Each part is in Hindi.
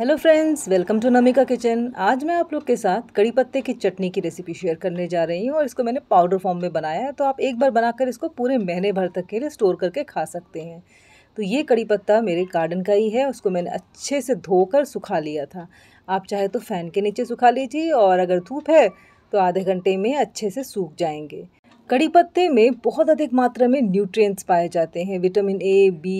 hello friends welcome to Namika kitchen आज मैं आप लोग के साथ कड़ी पत्ते की चटनी की रेसिपी शेयर करने जा रही हूँ और इसको मैंने पाउडर फॉर्म में बनाया है तो आप एक बार बनाकर इसको पूरे महीने भर तक के लिए स्टोर करके खा सकते हैं तो ये कड़ी पत्ता मेरे गार्डन का ही है उसको मैंने अच्छे से धोकर सुखा लिया था आप चाहे तो फ़ैन के नीचे सुखा लीजिए और अगर धूप है तो आधे घंटे में अच्छे से सूख जाएंगे कड़ी पत्ते में बहुत अधिक मात्रा में न्यूट्रिएंट्स पाए जाते हैं विटामिन ए बी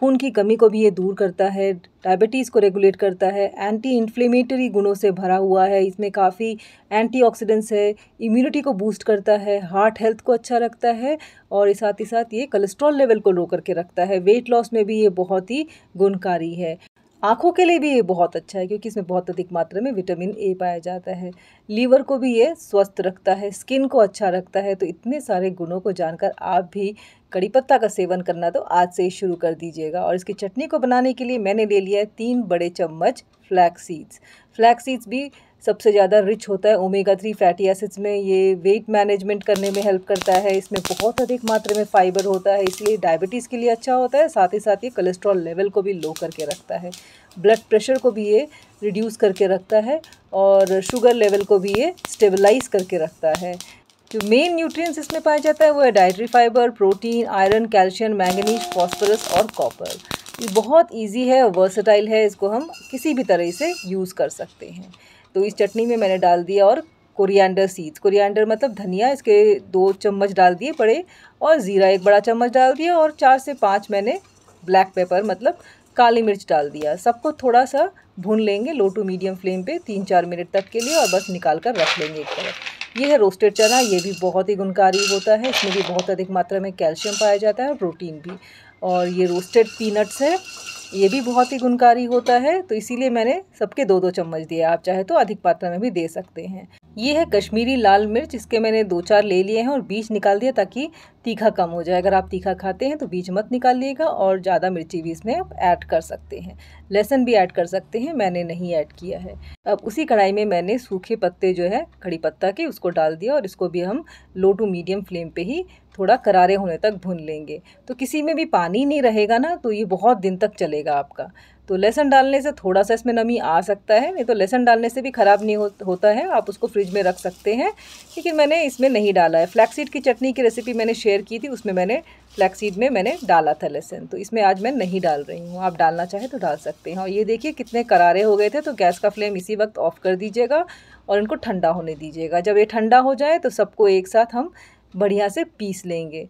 खून की कमी को भी ये दूर करता है डायबिटीज़ को रेगुलेट करता है एंटी इन्फ्लेमेटरी गुणों से भरा हुआ है इसमें काफ़ी एंटीऑक्सीडेंट्स है इम्यूनिटी को बूस्ट करता है हार्ट हेल्थ को अच्छा रखता है और साथ ही साथ ये कोलेस्ट्रॉल लेवल को लो करके रखता है वेट लॉस में भी ये बहुत ही गुणकारी है आँखों के लिए भी ये बहुत अच्छा है क्योंकि इसमें बहुत अधिक मात्रा में विटामिन ए पाया जाता है लीवर को भी ये स्वस्थ रखता है स्किन को अच्छा रखता है तो इतने सारे गुणों को जानकर आप भी कड़ी पत्ता का सेवन करना तो आज से ही शुरू कर दीजिएगा और इसकी चटनी को बनाने के लिए मैंने ले लिया है तीन बड़े चम्मच फ्लैक्स सीड्स फ्लैक्स सीड्स भी सबसे ज़्यादा रिच होता है ओमेगा थ्री फैटी एसिड्स में ये वेट मैनेजमेंट करने में हेल्प करता है इसमें बहुत अधिक मात्रा में फाइबर होता है इसलिए डायबिटीज़ के लिए अच्छा होता है साथ ही साथ ये कोलेस्ट्रॉल लेवल को भी लो करके रखता है ब्लड प्रेशर को भी ये रिड्यूस करके रखता है और शुगर लेवल को भी ये स्टेबलाइज करके रखता है जो मेन न्यूट्रिएंट्स इसमें पाया जाता है वो है dietary fibre protein iron calcium manganese phosphorus और कॉपर ये बहुत इजी है और वर्सेटाइल है इसको हम किसी भी तरह से यूज़ कर सकते हैं तो इस चटनी में मैंने डाल दिया और कोरिएंडर सीड्स कोरिएंडर मतलब धनिया इसके दो चम्मच डाल दिए बड़े और ज़ीरा एक बड़ा चम्मच डाल दिया और चार से पाँच मैंने ब्लैक पेपर मतलब काली मिर्च डाल दिया सबको थोड़ा सा भून लेंगे लो टू मीडियम फ्लेम पे तीन चार मिनट तक के लिए और बस निकाल कर रख लेंगे एक तरफ ये है रोस्टेड चना ये भी बहुत ही गुणकारी होता है इसमें भी बहुत अधिक मात्रा में कैल्शियम पाया जाता है और प्रोटीन भी और ये रोस्टेड पीनट्स है ये भी बहुत ही गुणकारी होता है तो इसीलिए मैंने सबके दो दो चम्मच दिए आप चाहे तो अधिक मात्रा में भी दे सकते हैं ये है कश्मीरी लाल मिर्च इसके मैंने दो चार ले लिए हैं और बीज निकाल दिया ताकि तीखा कम हो जाए अगर आप तीखा खाते हैं तो बीज मत निकालिएगा और ज़्यादा मिर्ची भी इसमें आप ऐड कर सकते हैं लहसन भी ऐड कर सकते हैं मैंने नहीं ऐड किया है अब उसी कढ़ाई में मैंने सूखे पत्ते जो है कड़ी पत्ता के उसको डाल दिया और इसको भी हम लो टू मीडियम फ्लेम पे ही थोड़ा करारे होने तक भून लेंगे तो किसी में भी पानी नहीं रहेगा ना तो ये बहुत दिन तक चलेगा आपका तो लहसन डालने से थोड़ा सा इसमें नमी आ सकता है नहीं तो लहसन डालने से भी ख़राब नहीं हो, होता है आप उसको फ्रिज में रख सकते हैं लेकिन मैंने इसमें नहीं डाला है फ्लैक्सीड की चटनी की रेसिपी मैंने शेयर की थी उसमें मैंने फ्लैक्सीड में मैंने डाला था लहसन तो इसमें आज मैं नहीं डाल रही हूँ आप डालना चाहें तो डाल सकते हैं और ये देखिए कितने करारे हो गए थे तो गैस का फ्लेम इसी वक्त ऑफ़ कर दीजिएगा और इनको ठंडा होने दीजिएगा जब ये ठंडा हो जाए तो सबको एक साथ हम बढ़िया से पीस लेंगे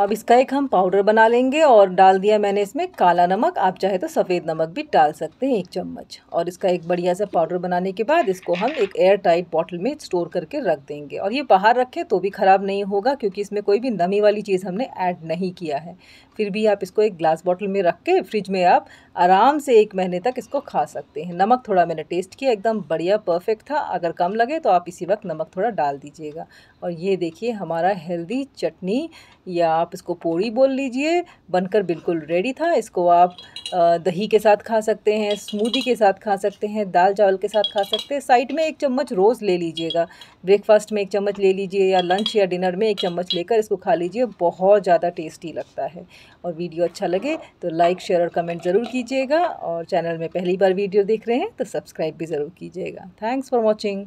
अब इसका एक हम पाउडर बना लेंगे और डाल दिया मैंने इसमें काला नमक आप चाहे तो सफ़ेद नमक भी डाल सकते हैं एक चम्मच और इसका एक बढ़िया सा पाउडर बनाने के बाद इसको हम एक एयर टाइट बॉटल में स्टोर करके रख देंगे और ये बाहर रखें तो भी ख़राब नहीं होगा क्योंकि इसमें कोई भी नमी वाली चीज़ हमने ऐड नहीं किया है फिर भी आप इसको एक ग्लास बॉटल में रख के फ्रिज में आप आराम से एक महीने तक इसको खा सकते हैं नमक थोड़ा मैंने टेस्ट किया एकदम बढ़िया परफेक्ट था अगर कम लगे तो आप इसी वक्त नमक थोड़ा डाल दीजिएगा और ये देखिए हमारा हेल्दी चटनी या आप इसको पोड़ी बोल लीजिए बनकर बिल्कुल रेडी था इसको आप दही के साथ खा सकते हैं स्मूदी के साथ खा सकते हैं दाल चावल के साथ खा सकते हैं साइड में एक चम्मच रोज़ ले लीजिएगा ब्रेकफास्ट में एक चम्मच ले लीजिए या लंच या डिनर में एक चम्मच लेकर इसको खा लीजिए बहुत ज़्यादा टेस्टी लगता है और वीडियो अच्छा लगे तो लाइक शेयर और कमेंट ज़रूर कीजिए कीजिएगा और चैनल में पहली बार वीडियो देख रहे हैं तो सब्सक्राइब भी ज़रूर कीजिएगा थैंक्स फॉर वॉचिंग